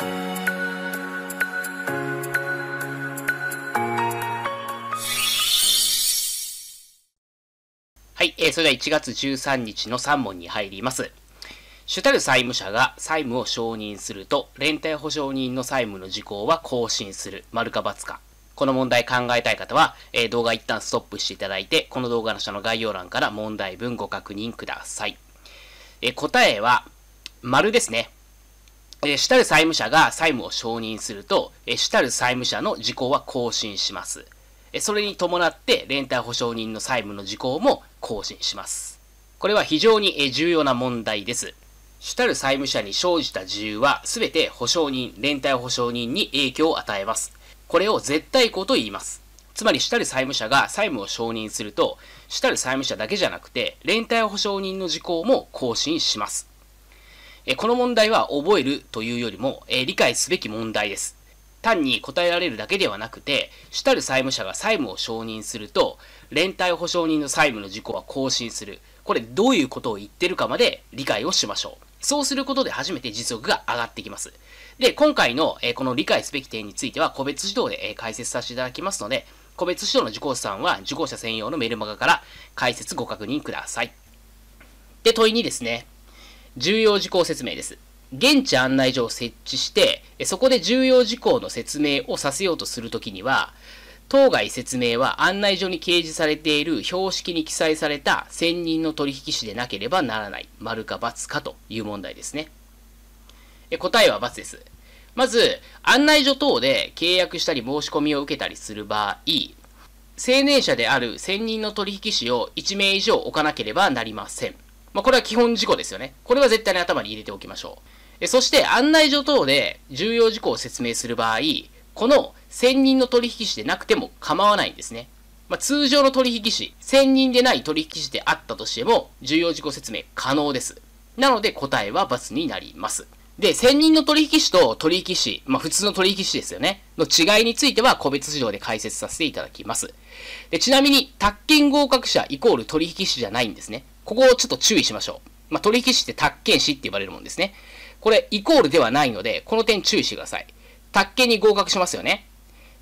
はい、えー、それでは1月13日の3問に入ります。主たる債務者が債務を承認すると、連帯保証人の債務の事項は更新する。丸か×か。この問題考えたい方は、えー、動画一旦ストップしていただいて、この動画の下の概要欄から問題文ご確認ください。えー、答えは、丸ですね。えー、主たる債務者が債務を承認すると、えー、主たる債務者の時効は更新します。えー、それに伴って、連帯保証人の債務の時効も更新します。これは非常に、えー、重要な問題です。主たる債務者に生じた自由は、すべて保証人、連帯保証人に影響を与えます。これを絶対項と言います。つまり、主たる債務者が債務を承認すると、主たる債務者だけじゃなくて、連帯保証人の時効も更新します。えこの問題は覚えるというよりも、え理解すべき問題です。単に答えられるだけではなくて、主たる債務者が債務を承認すると、連帯保証人の債務の事項は更新する。これどういうことを言ってるかまで理解をしましょう。そうすることで初めて実力が上がってきます。で、今回の、えこの理解すべき点については個別指導で、え解説させていただきますので、個別指導の受講者さんは受講者専用のメルマガから解説ご確認ください。で、問いにですね、重要事項説明です。現地案内所を設置して、そこで重要事項の説明をさせようとするときには、当該説明は案内所に掲示されている標識に記載された専任の取引士でなければならない。丸か×かという問題ですね。答えは×です。まず、案内所等で契約したり申し込みを受けたりする場合、成年者である専任の取引士を1名以上置かなければなりません。まあ、これは基本事項ですよね。これは絶対に頭に入れておきましょう。そして案内所等で重要事項を説明する場合、この専任の取引士でなくても構わないんですね。まあ、通常の取引士、専任でない取引士であったとしても、重要事項説明可能です。なので答えは×になります。で、専任の取引士と取引士、まあ普通の取引士ですよね、の違いについては個別指導で解説させていただきます。でちなみに、宅建合格者イコール取引士じゃないんですね。ここをちょっと注意しましょう。まあ、取引士って宅建士って言われるもんですね。これ、イコールではないので、この点注意してください。宅建に合格しますよね。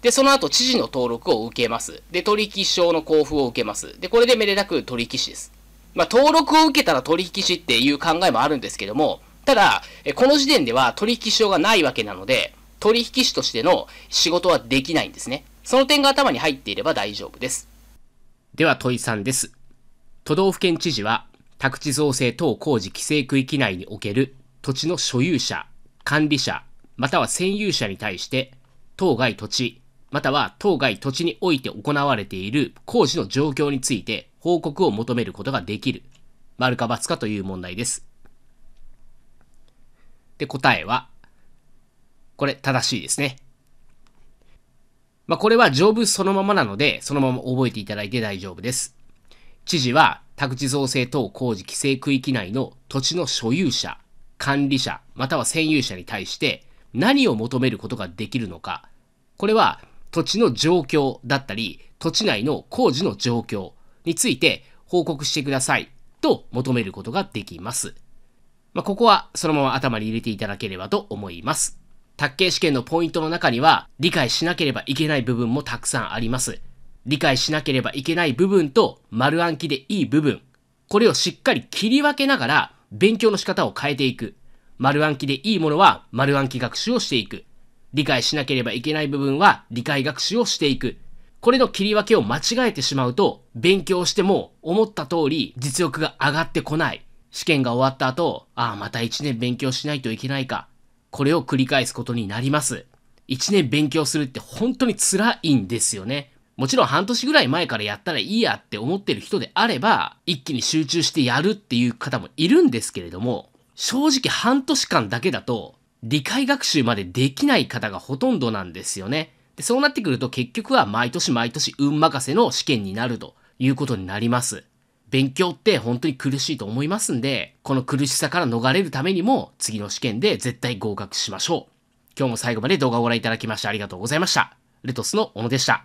で、その後、知事の登録を受けます。で、取引証の交付を受けます。で、これでめでたく取引士です。まあ、登録を受けたら取引士っていう考えもあるんですけども、ただ、この時点では取引証がないわけなので、取引士としての仕事はできないんですね。その点が頭に入っていれば大丈夫です。では、問いさんです。都道府県知事は、宅地造成等工事規制区域内における土地の所有者、管理者、または占有者に対して、当該土地、または当該土地において行われている工事の状況について報告を求めることができる。丸か×かという問題です。で、答えは、これ正しいですね。まあ、これは条文そのままなので、そのまま覚えていただいて大丈夫です。知事は宅地造成等工事規制区域内の土地の所有者、管理者、または占有者に対して何を求めることができるのか。これは土地の状況だったり、土地内の工事の状況について報告してくださいと求めることができます。まあ、ここはそのまま頭に入れていただければと思います。宅計試験のポイントの中には理解しなければいけない部分もたくさんあります。理解しなければいけない部分と丸暗記でいい部分、これをしっかり切り分けながら勉強の仕方を変えていく。丸暗記でいいものは丸暗記学習をしていく。理解しなければいけない部分は理解学習をしていく。これの切り分けを間違えてしまうと、勉強しても思った通り実力が上がってこない。試験が終わった後、ああ、また一年勉強しないといけないか。これを繰り返すことになります。一年勉強するって本当に辛いんですよね。もちろん半年ぐらい前からやったらいいやって思ってる人であれば、一気に集中してやるっていう方もいるんですけれども、正直半年間だけだと、理解学習までできない方がほとんどなんですよね。でそうなってくると結局は毎年毎年運任せの試験になるということになります。勉強って本当に苦しいと思いますんで、この苦しさから逃れるためにも次の試験で絶対合格しましょう。今日も最後まで動画をご覧いただきましてありがとうございました。レトスの小野でした。